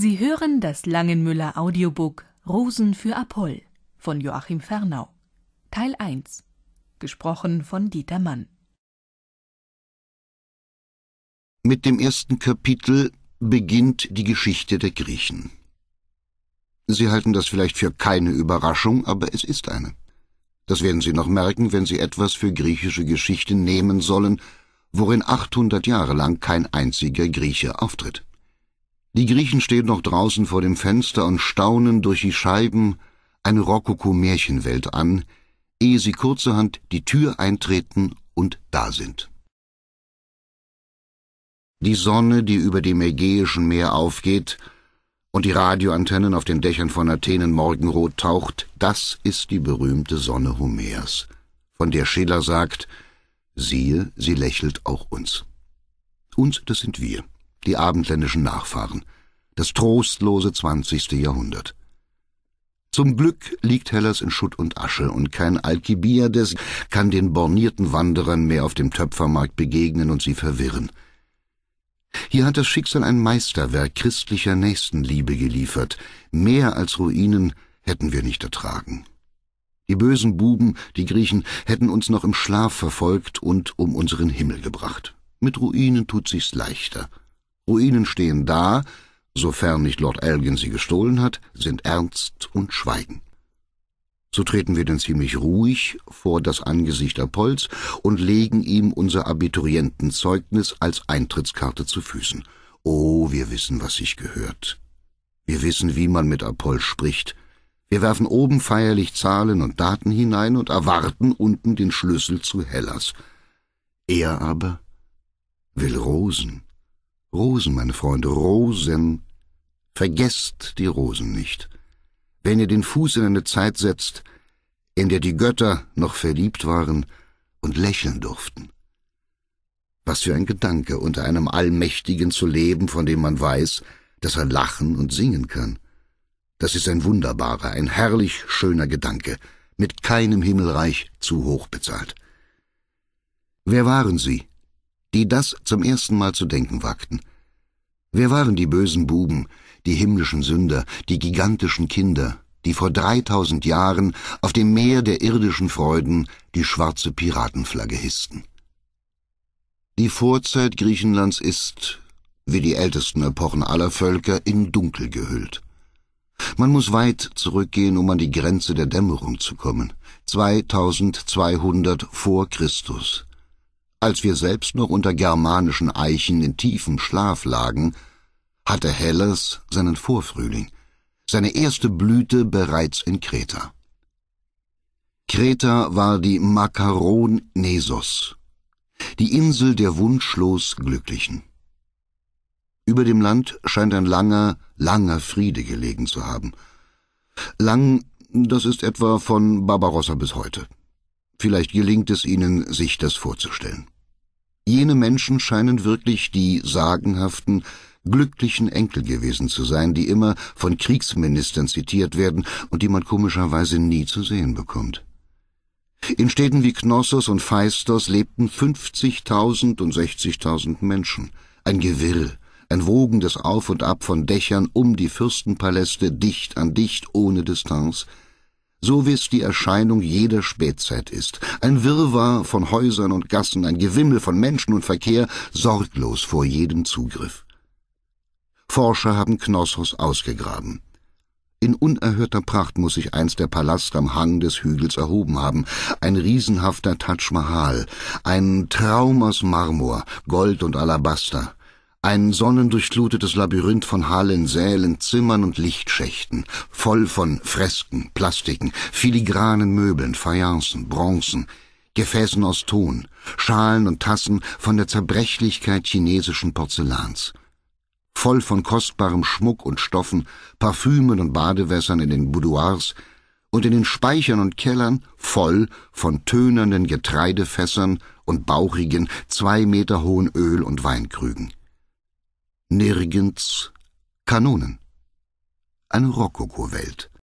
Sie hören das Langenmüller Audiobook Rosen für Apoll von Joachim Fernau. Teil 1. Gesprochen von Dieter Mann. Mit dem ersten Kapitel beginnt die Geschichte der Griechen. Sie halten das vielleicht für keine Überraschung, aber es ist eine. Das werden Sie noch merken, wenn Sie etwas für griechische Geschichte nehmen sollen, worin 800 Jahre lang kein einziger Grieche auftritt. Die Griechen stehen noch draußen vor dem Fenster und staunen durch die Scheiben eine Rokoko-Märchenwelt an, ehe sie kurzerhand die Tür eintreten und da sind. Die Sonne, die über dem Ägäischen Meer aufgeht und die Radioantennen auf den Dächern von Athenen morgenrot taucht, das ist die berühmte Sonne Homers, von der Schiller sagt, siehe, sie lächelt auch uns. Uns, das sind wir, die abendländischen Nachfahren, das trostlose zwanzigste Jahrhundert. Zum Glück liegt Hellas in Schutt und Asche und kein Alkibiades kann den bornierten Wanderern mehr auf dem Töpfermarkt begegnen und sie verwirren. Hier hat das Schicksal ein Meisterwerk christlicher Nächstenliebe geliefert. Mehr als Ruinen hätten wir nicht ertragen. Die bösen Buben, die Griechen, hätten uns noch im Schlaf verfolgt und um unseren Himmel gebracht. Mit Ruinen tut sich's leichter. Ruinen stehen da, Sofern nicht Lord Elgin sie gestohlen hat, sind Ernst und Schweigen. So treten wir denn ziemlich ruhig vor das Angesicht Apolls und legen ihm unser Abiturientenzeugnis als Eintrittskarte zu Füßen. Oh, wir wissen, was sich gehört. Wir wissen, wie man mit Apoll spricht. Wir werfen oben feierlich Zahlen und Daten hinein und erwarten unten den Schlüssel zu Hellas. Er aber will Rosen. Rosen, meine Freunde, Rosen Vergesst die Rosen nicht. Wenn ihr den Fuß in eine Zeit setzt, in der die Götter noch verliebt waren und lächeln durften. Was für ein Gedanke, unter einem Allmächtigen zu leben, von dem man weiß, dass er lachen und singen kann. Das ist ein wunderbarer, ein herrlich schöner Gedanke, mit keinem Himmelreich zu hoch bezahlt. Wer waren sie, die das zum ersten Mal zu denken wagten? Wer waren die bösen Buben, die himmlischen Sünder, die gigantischen Kinder, die vor dreitausend Jahren auf dem Meer der irdischen Freuden die schwarze Piratenflagge hissten? Die Vorzeit Griechenlands ist, wie die ältesten Epochen aller Völker, in Dunkel gehüllt. Man muss weit zurückgehen, um an die Grenze der Dämmerung zu kommen. 2200 vor Christus. Als wir selbst noch unter germanischen Eichen in tiefem Schlaf lagen, hatte Helles seinen Vorfrühling, seine erste Blüte bereits in Kreta. Kreta war die Makaron Nesos, die Insel der wunschlos Glücklichen. Über dem Land scheint ein langer, langer Friede gelegen zu haben. Lang, das ist etwa von Barbarossa bis heute. Vielleicht gelingt es Ihnen, sich das vorzustellen. Jene Menschen scheinen wirklich die sagenhaften, glücklichen Enkel gewesen zu sein, die immer von Kriegsministern zitiert werden und die man komischerweise nie zu sehen bekommt. In Städten wie Knossos und Phaistos lebten 50.000 und 60.000 Menschen. Ein Gewirr, ein wogendes Auf und Ab von Dächern um die Fürstenpaläste, dicht an dicht, ohne Distanz – so wie es die Erscheinung jeder Spätzeit ist, ein Wirrwarr von Häusern und Gassen, ein Gewimmel von Menschen und Verkehr, sorglos vor jedem Zugriff. Forscher haben Knossos ausgegraben. In unerhörter Pracht muss sich einst der Palast am Hang des Hügels erhoben haben, ein riesenhafter Taj Mahal, ein Traum aus Marmor, Gold und Alabaster, ein sonnendurchflutetes Labyrinth von Hallen, Sälen, Zimmern und Lichtschächten, voll von Fresken, Plastiken, filigranen Möbeln, Fayancen, Bronzen, Gefäßen aus Ton, Schalen und Tassen von der Zerbrechlichkeit chinesischen Porzellans voll von kostbarem Schmuck und Stoffen, Parfümen und Badewässern in den Boudoirs und in den Speichern und Kellern voll von tönernden Getreidefässern und bauchigen, zwei Meter hohen Öl- und Weinkrügen nirgends Kanonen. Eine Rokoko-Welt,